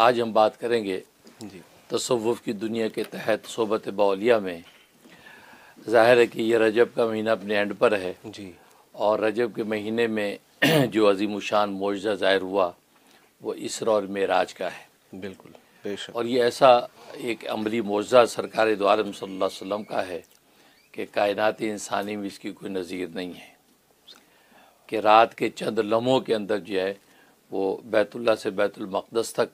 आज हम बात करेंगे तसव्वुफ़ की दुनिया के तहत सोबत बौलिया में ज़ाहिर है कि यह रजब का महीना अपने एंड पर है जी और रजब के महीने में जो अजीम शान मुआजा ज़ाहिर हुआ वो इसरा और मेराज का है बिल्कुल और ये ऐसा एक अमली मुआजा सरकार द्वारम वसल्लम का है कि कायनत इंसानी में इसकी कोई नज़ीर नहीं है कि रात के चंद लम्हों के अंदर जो है वो बैतुल्ला से बैतुलमक़दस तक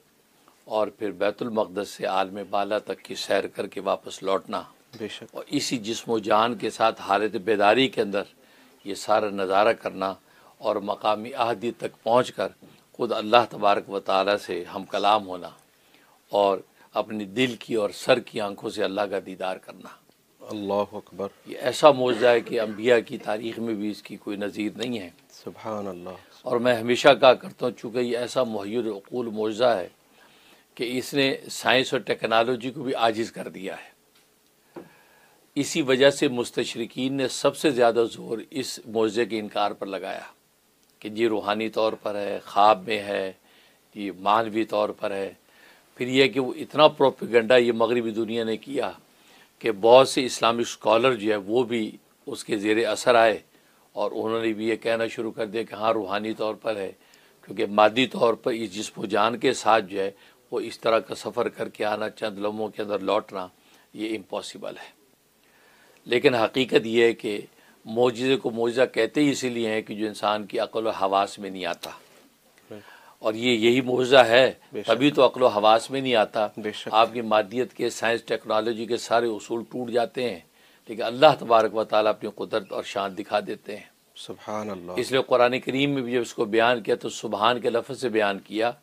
और फिर बैतुलमक़दस से आलम बाला तक की सैर करके वापस लौटना बेशक और इसी जिसम जान के साथ हालत बेदारी के अंदर ये सारा नज़ारा करना और मकामी अहदी तक पहुँच कर ख़ुद अल्लाह तबारक व ताली से हम कलाम होना और अपने दिल की और सर की आंखों से अल्लाह का दीदार करना अल्लाह अकबर ये ऐसा मौजा है कि अम्बिया की तारीख में भी इसकी कोई नज़ीर नहीं है सुबह और मैं हमेशा कहा करता हूँ चूँकि ये ऐसा महर अकूल मौजा है कि इसने साइंस और टेक्नोलॉजी को भी आजिज़ कर दिया है इसी वजह से मुस्तशरकिन ने सबसे ज़्यादा जोर इस मौज़े के इनकार पर लगाया कि जी रूहानी तौर पर है ख्वाब में है ये मानवी तौर पर है फिर यह कि वो इतना प्रोपिगंडा ये मगरबी दुनिया ने किया कि बहुत से इस्लामिक स्कॉलर जो है वो भी उसके ज़ेर असर आए और उन्होंने भी ये कहना शुरू कर दिया कि हाँ रूहानी तौर पर है क्योंकि मादी तौर पर इस जिसम जान के साथ जो है वो इस तरह का सफ़र करके आना चंद लम्हों के अंदर लौटना ये इम्पॉसिबल है लेकिन हकीकत यह है कि मोजे को मोजा कहते ही इसीलिए हैं कि जो इंसान की अकल व हवास में नहीं आता और ये यही मुआवजा है तभी तो अकल हवास में नहीं आता आपकी मादियत के साइंस टेक्नोलॉजी के सारे उसूल टूट जाते हैं लेकिन अल्लाह तबारक व ताली अपनी कुदरत और शान दिखा देते हैं इसलिए कुरान करीम में भी जब इसको बयान किया तो सुबहान के लफ्ज़ से बयान किया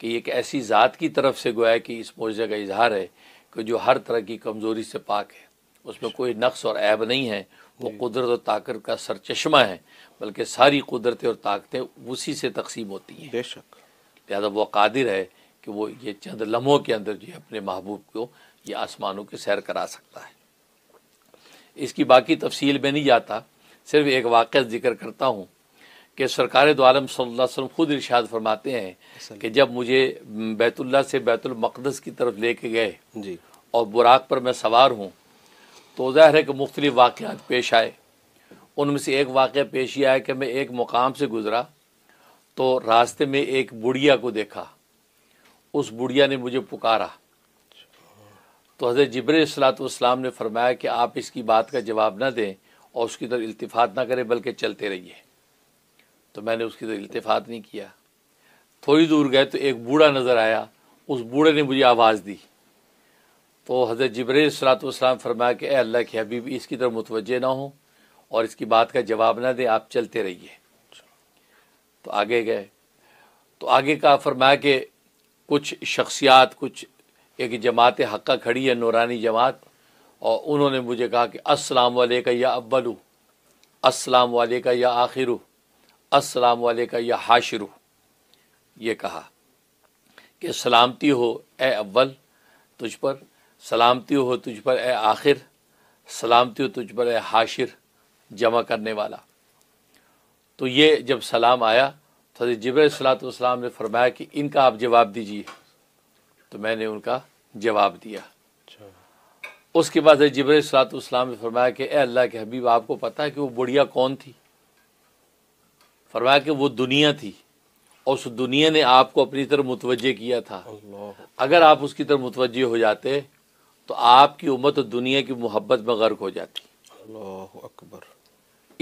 कि एक ऐसी ज़ात की तरफ से गोया कि इस मोजे का इजहार है कि जो हर तरह की कमज़ोरी से पाक है उसमें कोई नक्स और ऐब नहीं है वो कुदरत और ताकत का सरचश्मा है बल्कि सारी कुदरतें और ताकतें उसी से तकसीम होती हैं बेशक लिहाजा वो कादिर है कि वो ये चंद लम्हों के अंदर जो है अपने महबूब को ये आसमानों की सैर करा सकता है इसकी बाकी तफसील में नहीं जाता सिर्फ एक वाक़ जिक्र करता हूँ कि सरकार दोम तो आलम खुद इरशाद फरमाते हैं कि जब मुझे बैतुल्ला से बैतुलमक़दस की तरफ लेके गए जी और बुराक पर मैं सवार हूँ तो ज़ाहिर है कि मुख्तलि वाक़ पेश आए उनमें से एक वाक़ पेश ही आया कि मैं एक मुकाम से गुज़रा तो रास्ते में एक बुढ़िया को देखा उस बुढ़िया ने मुझे पुकारा तो हज़रत जबर सलातम ने फरमाया कि आप इसकी बात का जवाब ना दें और उसकी तरफ इल्तफात ना करें बल्कि चलते रहिए तो मैंने उसकी तो इल्तफात नहीं किया थोड़ी दूर गए तो एक बूढ़ा नज़र आया उस बूढ़े ने मुझे आवाज़ दी तो हज़रत जबरील सलातम फरमाया कि अल्लाह के हबीब इसकी तरफ मुतवजह ना हो और इसकी बात का जवाब ना दें आप चलते रहिए तो आगे गए तो आगे का फरमाया कि कुछ शख्सियात कुछ एक जमात हक्का खड़ी है नौरानी जमात और उन्होंने मुझे कहा कि असलम वाले का या अव्वलू असलम वाले का या आखिरू अस्सलाम वालेका या हाशरू ये कहा कि सलामती हो ए अव्वल तुझ पर सलामती हो तुझ पर ए आखिर सलामती हो तुझ पर ए हाशिर जमा करने वाला तो ये जब सलाम आया तो जबर सलातम ने फरमाया कि इनका आप जवाब दीजिए तो मैंने उनका जवाब दिया अच्छा। उसके बाद जबर सलातम ने फरमाया कि ए अल्लाह के हबीब आपको पता है कि वो बुढ़िया कौन थी फरमाया कि वो दुनिया थी और उस दुनिया ने आपको अपनी तरफ मुतवजह किया था अगर आप उसकी तरफ मुतवजह हो जाते तो आपकी उम्मत तो दुनिया की मोहब्बत में गर्क हो जाती अकबर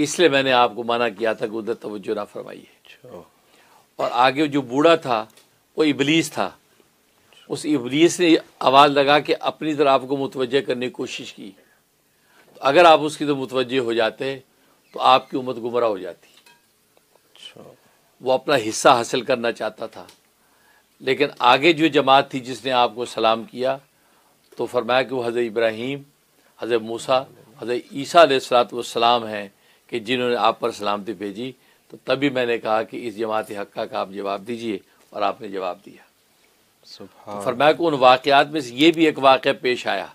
इसलिए मैंने आपको माना किया था कि उधर तवज्जो ना फरमाइए अच्छा। और आगे जो बूढ़ा था वो इबलीस था उस इबलीस ने आवाज़ लगा के अपनी तरफ आपको मुतवजह करने की कोशिश की तो अगर आप उसकी तरफ मुतवजे हो जाते तो आपकी उम्मत गुमराह हो जाती वो अपना हिस्सा हासिल करना चाहता था लेकिन आगे जो जमात थी जिसने आपको सलाम किया तो फरमाया कि वो हज़र इब्राहिम हज़र मूसा हज़र ईसा सलाम हैं कि जिन्होंने आप पर सलामती भेजी तो तभी मैंने कहा कि इस जमात हक्का का आप जवाब दीजिए और आपने जवाब दिया तो फरमाया को उन वाक़ात में से ये भी एक वाक़ पेश आया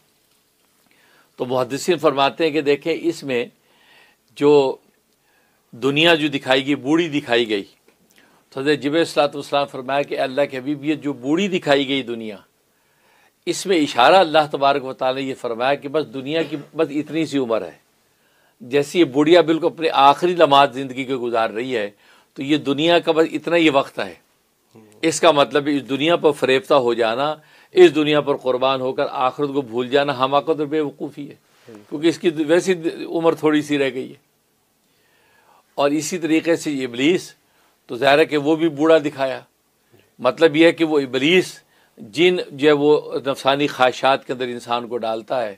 तो मुहदसिन फरमाते हैं कि देखें इसमें जो दुनिया जो दिखाई गई बूढ़ी दिखाई गई हजरत जब सलातम फरमाया कि अल्लाह के हबीब भी जो बूढ़ी दिखाई गई दुनिया इसमें इशारा अल्लाह तबारक वाल ने यह फरमाया कि बस दुनिया की बस इतनी सी उम्र है जैसी ये बूढ़िया बिल्कुल अपने आखिरी लमात ज़िंदगी को गुजार रही है तो ये दुनिया का बस इतना ही वक्त है इसका मतलब इस दुनिया पर फरेफ्ता हो जाना इस दुनिया पर कुर्बान होकर आखिरत को भूल जाना हम हमाकत तो बेवकूफ़ी है क्योंकि इसकी वैसी उम्र थोड़ी सी रह गई है और इसी तरीके से इबलीस तो ज़ाहिर है कि वो भी बूढ़ा दिखाया मतलब यह है कि वो इबलीस जिन जो है वो नफसानी ख्वाहिशात के अंदर इंसान को डालता है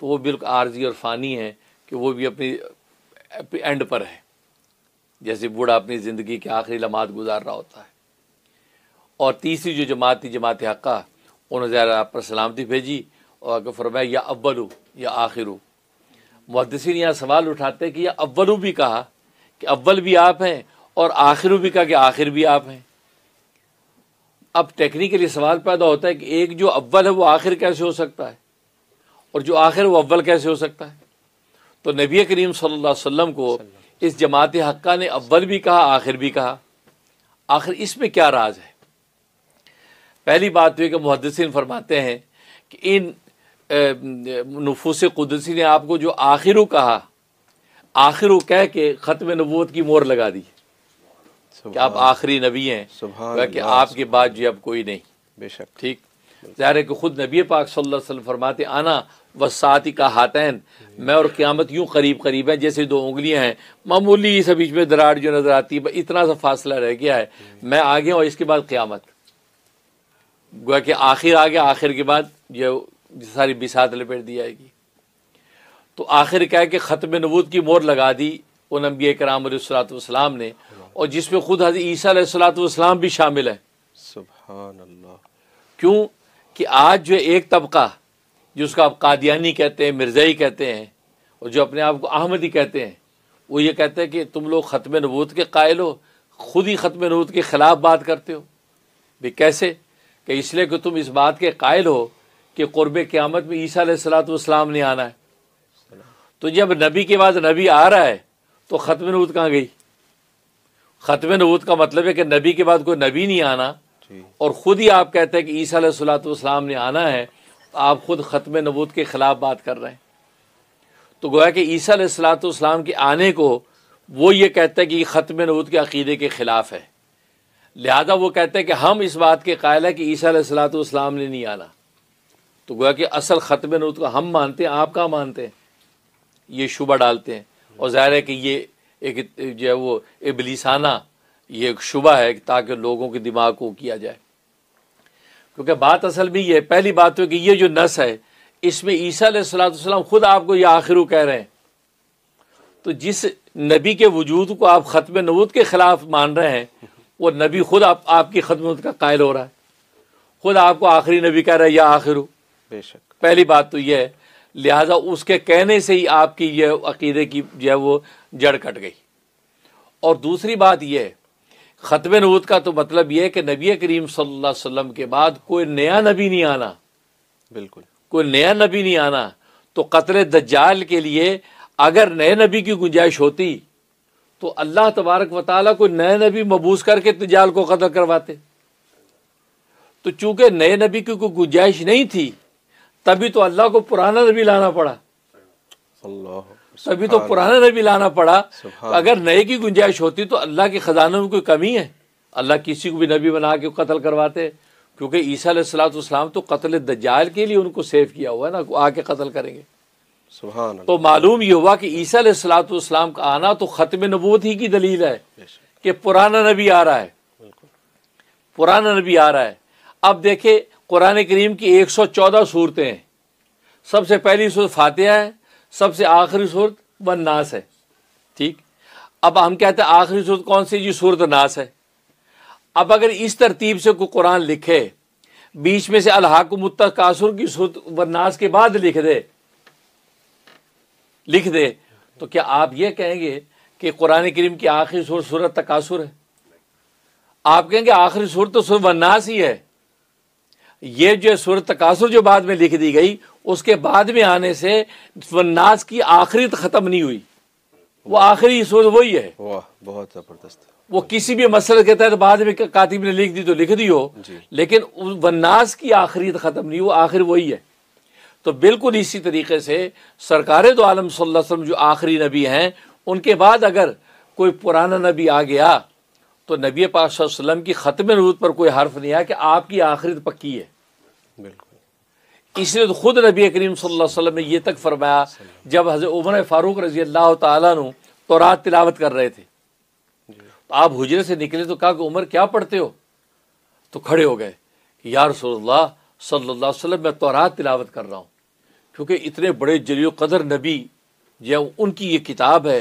तो वो बिल्कुल आर्जी और फ़ानी है कि वो भी अपनी एंड पर है जैसे बूढ़ा अपनी ज़िंदगी के आखिरी लमात गुजार रहा होता है और तीसरी जो जमात थी जमात हक़ा उन्होंने ज़रा आप पर सलामती भेजी और फरमाया या अव्वलू या आखिरू मुहदसिन यहाँ सवाल उठाते कि यह अव्वलू भी कहा कि अव्वल भी आप हैं और आखिर भी कहा कि आखिर भी आप हैं अब टेक्निकली सवाल पैदा होता है कि एक जो अव्वल है वो आखिर कैसे हो सकता है और जो आखिर वो अव्वल कैसे हो सकता है तो नबी करीम सल्लल्लाहु अलैहि वसल्लम को इस जमात हक्का ने अव्वल भी कहा आखिर भी कहा आखिर इसमें क्या राज है पहली बात तो कि मुहदसिन फरमाते हैं कि इन नफूस कुदसी ने आपको जो आखिर कहा आखिर कह के ख़त्म नबूत की मोर लगा दी कि आप आखिरी नबी हैं कि आपके बाद जी अब कोई नहीं बेशक ठीक ज़ाहिर है कि खुद नबी पाक सल्लल्लाहु अलैहि वसल्लम फरमाते आना व वसाती का हातैन मैं और क़्यामत यूँ करीब करीब है जैसे दो उंगलियां हैं मामूली इस बीच में दरार जो नज़र आती है इतना सा फासला रह गया है मैं आगे और इसके बाद क़्यामत गोया कि आखिर आ गया आखिर के बाद जो सारी बिसात लपेट दी जाएगी तो आखिर क्या है कि ख़त्म नबूत की मोर लगा दी उन अम्बिया कराम सलाम ने और जिसमें खुद हजरत ईसा सलाम भी शामिल है क्यों कि आज जो एक तबका जिसको आप कादियानी कहते हैं मिर्ज़ाई कहते हैं और जो अपने आप को अहमदी कहते हैं वो ये कहते हैं कि तुम लोग ख़त्म नबूत के कायल हो खुद ही ख़त्म नबूत के ख़िलाफ़ बात करते हो भी कैसे कि इसलिए कि तुम इस बात के कायल हो कि क़ुरब क़्यामत में ईसा सलाम ने आना है तो जब नबी के बाद नबी आ रहा है तो ख़त्म नबूत कहाँ गई ख़त्म नबूत का मतलब है कि नबी के बाद कोई नबी नहीं आना और ख़ुद ही आप कहते हैं कि ईसा इस्लाम ने आना है तो आप ख़ुद ख़त्म नबूत के ख़िलाफ़ बात कर रहे हैं तो गोया कि ईसा सलाम के आने को वो ये कहते हैं कि ख़त्म नबूत के अकीदे के ख़िलाफ़ है लिहाजा वो कहते हैं कि हम इस बात के कायल है कि ईसा इस्लाम ने नहीं आना तो गोया कि असल ख़त्म नबूत को हम मानते हैं आप कहाँ मानते हैं ये शुबा डालते हैं और ज़ाहिर है कि ये एक जो है वो इबलीसाना ये एक शुबा है ताकि लोगों के दिमाग को किया जाए क्योंकि बात असल में ये पहली बात तो कि ये जो नस है इसमें ईसा सलाम खुद आपको ये आखिर कह रहे हैं तो जिस नबी के वजूद को आप ख़त्म नबूत के ख़िलाफ़ मान रहे हैं वो नबी खुद आप आपकी खत्म का कायल हो रहा है खुद आपको आखिरी नबी कह रहा है या आखिर बेशक पहली बात तो यह है लिहाजा उसके कहने से ही आपकी यह अकीदे की जो है वो जड़ कट गई और दूसरी बात यह ख़त्म नबूत का तो मतलब यह है कि नबी करीम सल्लल्लाहु अलैहि वसल्लम के बाद कोई नया नबी नहीं आना बिल्कुल कोई नया नबी नहीं आना तो कतल दज्जाल के लिए अगर नए नबी की गुंजाइश होती तो अल्लाह तबारक वाली कोई नए नबी मबूस करके दज्जाल को कतल करवाते तो चूंकि नए नबी की कोई गुंजाइश नहीं थी तभी तो अल्लाह को पुराना नबी लाना पड़ा तभी तो पुराना नबी लाना पड़ा अगर नए की गुंजाइश होती तो अल्लाह के खजानों में कोई कमी है अल्लाह किसी को भी नबी बना के कत्ल करवाते क्योंकि ईसा सलाम तो कत्ल दजाल के लिए उनको सेव किया हुआ है ना आके कत्ल करेंगे तो मालूम ये हुआ कि ईसा सलाम का आना तो ख़त्म नबूत ही की दलील है कि पुराना नबी आ रहा है पुराना नबी आ रहा है अब देखे कुरान करीम की 114 सूरतें हैं सबसे पहली सूरत फातिहा है सबसे आखिरी सूरत नास है ठीक अब हम कहते हैं आखिरी सूरत कौन सी जी सूरत नास है अब अगर इस तरतीब से कोई कुरान लिखे बीच में से अलहाकुमत कासुर की सूरत वन्नास के बाद लिख दे लिख दे तो क्या आप ये कहेंगे कि कुरान करीम की आखिरी सूरत सूरत तकासुर है आप कहेंगे आखिरी सूरत तो सूरत वन्नास ही है ये जो सूरत तकासुर जो बाद में लिख दी गई उसके बाद में आने से वन्नास की आखिरी तो ख़त्म नहीं हुई वो आखिरी सूरत वही है वाह बहुत ज़बरदस्त वो किसी भी मसल के तहत बाद में कातिब ने लिख दी तो लिख दी हो लेकिन वन्नास की आखिरी तो ख़त्म नहीं वो आखिर वही है तो बिल्कुल इसी तरीके से सरकार तो आलम सल्लल्लाहु अलैहि वसल्लम जो आखिरी नबी हैं उनके बाद अगर कोई पुराना नबी आ गया तो नबी पाक की ख़त्म रूद पर कोई हर्फ नहीं आया कि आपकी आखिरी तो पक्की है बिल्कुल इसलिए तो ख़ुद नबी करीम सल्लम ने यह तक फरमाया जब हज़र उमर फ़ारूक रजी अल्लाह तु तो रात तिलावत कर रहे थे तो आप हजरे से निकले तो कहा कि उमर क्या पढ़ते हो तो खड़े हो गए कि यार सल्ला सल्ला वसलम मैं तोरात तिलावत कर रहा हूँ क्योंकि इतने बड़े जलियो कदर नबी जो उनकी ये किताब है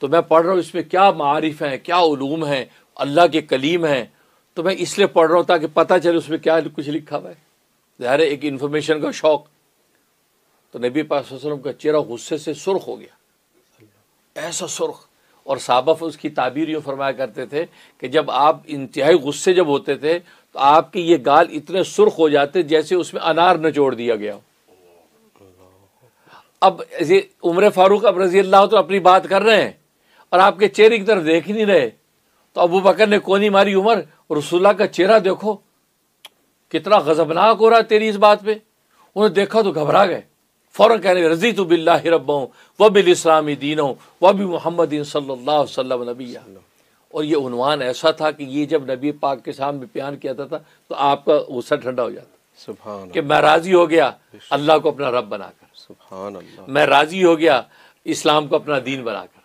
तो मैं पढ़ रहा हूँ इसमें क्या मारिफ हैं क्या ूम हैं अल्लाह के कलीम हैं तो मैं इसलिए पढ़ रहा हूँ ताकि पता चले उसमें क्या कुछ लिखा हुआ है ज़ाहिर एक इन्फॉर्मेशन का शौक़ तो नबी पास का चेहरा गुस्से से सुर्ख हो गया ऐसा सुर्ख और साबफ उसकी ताबीर यूँ फरमाया करते थे कि जब आप इंतहाई गुस्से जब होते थे तो आपके ये गाल इतने सुर्ख हो जाते जैसे उसमें अनार जोड़ दिया गया हो अब उम्र फारूक अब रजी अल्लाह तो अपनी बात कर रहे हैं और आपके चेहरे की तरफ देख ही नहीं रहे तो अबू बकर ने कोनी मारी उमर रसुल्ला का चेहरा देखो कितना गजबनाक हो रहा है तेरी इस बात पे उन्हें देखा तो घबरा गए फ़ौरन कहने रहे रजी तो बिल्ला रब व बिल इस्लामी दीन व भी मोहम्मद सल्ला नबी और ये उनवान ऐसा था कि ये जब नबी पाक के सामने प्यार किया था तो आपका गुस्सा ठंडा हो जाता कि मैं राज़ी हो गया अल्लाह को अपना रब बनाकर मैं राज़ी हो गया इस्लाम को अपना दीन बनाकर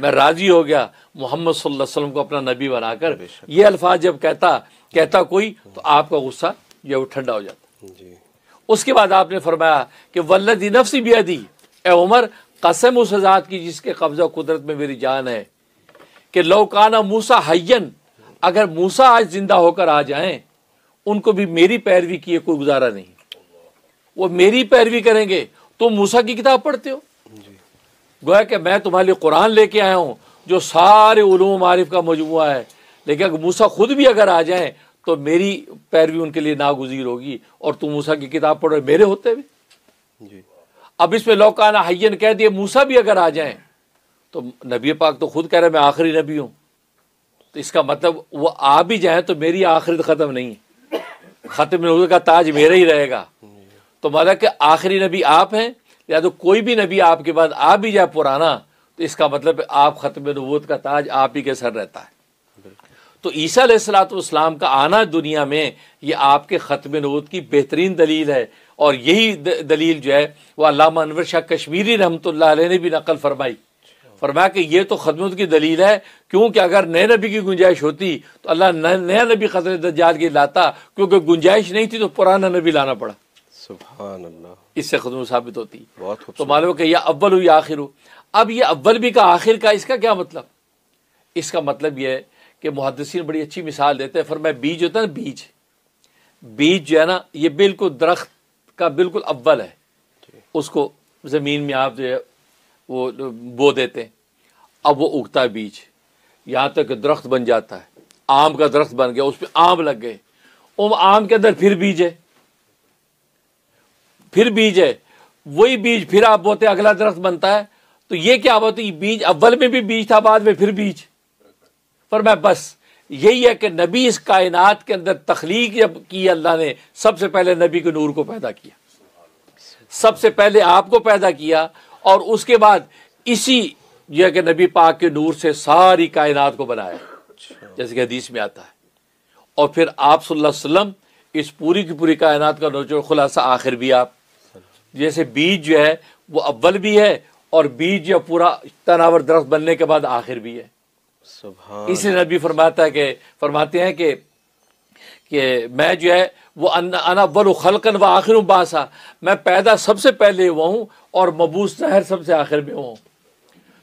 मैं राजी हो गया मोहम्मद वसल्लम को अपना नबी बनाकर ये अल्फाज जब कहता कहता कोई तो आपका गुस्सा वो ठंडा हो जाता जी। उसके बाद आपने फरमाया कि वल्लदी नफसी दी ए उमर कसम उस आज़ाद की जिसके कब्ज़ा कुदरत में मेरी जान है कि लौकाना मूसा हयन अगर मूसा आज ज़िंदा होकर आ जाए उनको भी मेरी पैरवी किए कोई गुजारा नहीं वो मेरी पैरवी करेंगे तो मूसा की किताब पढ़ते हो गोया कि मैं तुम्हारे लिए कुरान लेके आया हूँ जो सारे ूम आरिफ का मजमू है लेकिन अगर मूसा खुद भी अगर आ जाए तो मेरी पैरवी उनके लिए नागुजीर होगी और तुम मूसा की किताब पढ़ रहे मेरे होते हुए जी अब इसमें लौकाना हयन कह दिए मूसा भी अगर आ जाए तो नबी पाक तो खुद कह रहे मैं आखिरी नबी हूँ तो इसका मतलब वो आ भी जाए तो मेरी आखिरत ख़त्म नहीं है ख़त्म का ताज मेरा ही रहेगा तो मतलब कि आखिरी नबी आप हैं या तो कोई भी नबी आपके बाद आ भी जाए पुराना तो इसका मतलब आप ख़त्म नबूत का ताज आप ही के सर रहता है तो ईसा सलाम का आना दुनिया में ये आपके ख़त्म नबूत की बेहतरीन दलील है और यही दलील जो है वह अलामा अनवर शाह कश्मीरी रहमत ने भी नकल फरमाई फरमाया कि ये तो खदमत की दलील है क्योंकि अगर नए नबी की गुंजाइश होती तो अल्लाह नया नबी खतरे दज्जाल की लाता क्योंकि गुंजाइश नहीं थी तो पुराना नबी लाना पड़ा इससे खुद साबित होती बहुत तो मालूम कि यह अव्वल हुई आखिर हो अब यह अव्वल भी का आखिर का इसका क्या मतलब इसका मतलब यह है कि मुहदसिन बड़ी अच्छी मिसाल देते हैं मैं बीज होता है ना बीज बीज जो है ना ये बिल्कुल दरख्त का बिल्कुल अव्वल है उसको ज़मीन में आप जो है वो बो देते हैं अब वो उगता है बीज यहाँ तक दरख्त बन जाता है आम का दरख्त बन गया उस पर आम लग गए आम के अंदर फिर बीज है फिर बीज है वही बीज फिर आप बोते अगला दरख्त बनता है तो ये क्या बोलते बीज अव्वल में भी बीज था बाद में फिर बीज पर मैं बस यही है कि नबी इस कायनात के अंदर तखलीक जब की अल्लाह ने सबसे पहले नबी के नूर को पैदा किया सबसे पहले आपको पैदा किया और उसके बाद इसी यह कि नबी पाक के नूर से सारी कायनात को बनाया जैसे कि हदीस में आता है और फिर आप वसल्लम इस पूरी की पूरी कायनात का नोचो खुलासा आखिर भी आप जैसे बीज जो है वो अव्वल भी है और बीज या पूरा तनावर दरख्त बनने के बाद आखिर भी है इसलिए नबी फरमाता है कि फरमाते हैं कि कि मैं जो है वो अनवल खलकन व आखिर बासा मैं पैदा सबसे पहले हुआ हूँ और मबूस नहर सबसे आखिर में हूँ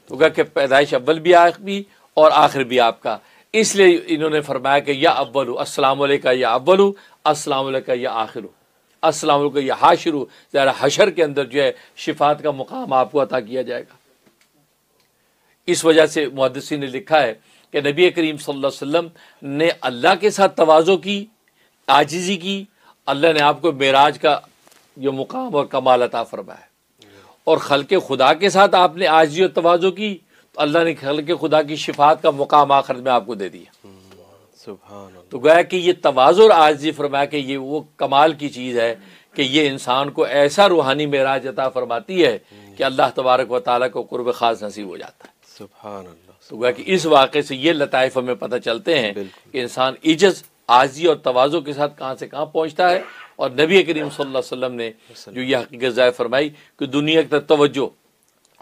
तो क्या कि पैदाइश अव्वल भी भी और आखिर भी आपका इसलिए इन्होंने फरमाया कि या अव्वल का या अव्वल का या आखिर असलम का यह हाशरू ज़रा हशर के अंदर जो है शिफात का मुकाम आपको अता किया जाएगा इस वजह से मुहदसी ने लिखा है कि नबी करीम वसल्लम ने अल्लाह के साथ तोज़ो की आजिज़ी की अल्लाह ने आपको मेराज का जो मुकाम और कमाल अता फरमाया और खल के खुदा के साथ आपने आजी और तोज़ो की तो अल्लाह ने खल के खुदा की शिफात का मुकाम आखिर में आपको दे दिया तो गया कि ये तवाजुर आज जी फरमाया कि ये वो कमाल की चीज़ है कि ये इंसान को ऐसा रूहानी मराज अता फरमाती है कि अल्लाह तबारक व ताली को कुर्ब खास नसीब हो जाता है सुबहान तो गया कि इस वाक़े से ये लताइफ हमें पता चलते हैं कि इंसान इज्जत आजी और तोज़ो के साथ कहाँ से कहाँ पहुँचता है और नबी करीम वसल्लम ने जो यह हकीकत ज़ाहिर फरमाई कि दुनिया की तरफ तोज्जो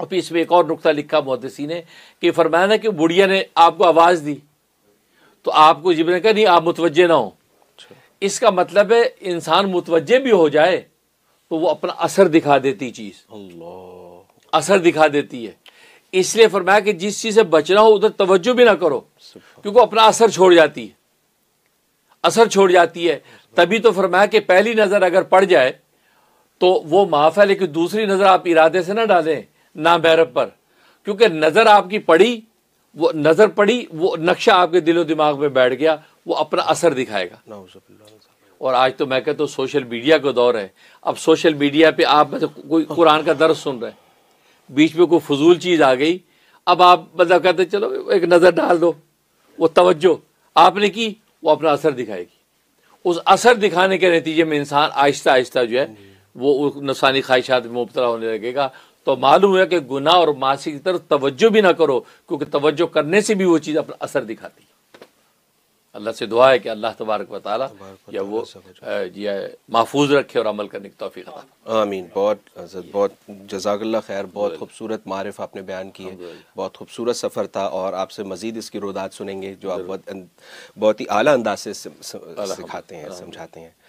और फिर इसमें एक और नुकता लिखा मुहदसी ने कि फरमाया ना कि बुढ़िया ने आपको आवाज़ दी तो आपको जिब्राइल कहा नहीं आप मुतवजे ना हो अच्छा। इसका मतलब है इंसान मुतवजे भी हो जाए तो वो अपना असर दिखा देती चीज़ असर दिखा देती है इसलिए फरमाया कि जिस चीज़ से बचना हो उधर तवज्जो भी ना करो क्योंकि अपना असर छोड़ जाती है असर छोड़ जाती है तभी तो फरमाया कि पहली नज़र अगर पड़ जाए तो वो माफ़ है लेकिन दूसरी नज़र आप इरादे से ना डालें ना बैरब पर क्योंकि नज़र आपकी पड़ी वो नज़र पड़ी वो नक्शा आपके दिलो दिमाग में बैठ गया वो अपना असर दिखाएगा और आज तो मैं कहता हूँ सोशल मीडिया का दौर है अब सोशल मीडिया पे आप मतलब कोई कुरान का दर्द सुन रहे हैं बीच में कोई फजूल चीज़ आ गई अब आप मतलब कहते चलो एक नज़र डाल दो वो तवज्जो आपने की वो अपना असर दिखाएगी उस असर दिखाने के नतीजे में इंसान आहिस्ता आहिस्ता जो है वो नुकसानी ख्वाहिशात में मुबतला होने लगेगा तो मालूम है कि गुना और मासी की तरफ तवज्जो भी ना करो क्योंकि तवज्जो करने से भी वो चीज़ अपना असर दिखाती है अल्लाह से दुआ है कि अल्लाह तबारक वाली या वो ये महफूज रखे और अमल करने की तोफ़ी खता आमीन बहुत हजरत बहुत जजाकल्ला खैर बहुत खूबसूरत मारफ आपने बयान की है बहुत खूबसूरत सफ़र था और आपसे मज़ीद इसकी रोदात सुनेंगे जो आप बहुत बहुत ही अली अंदाज से सिखाते हैं समझाते हैं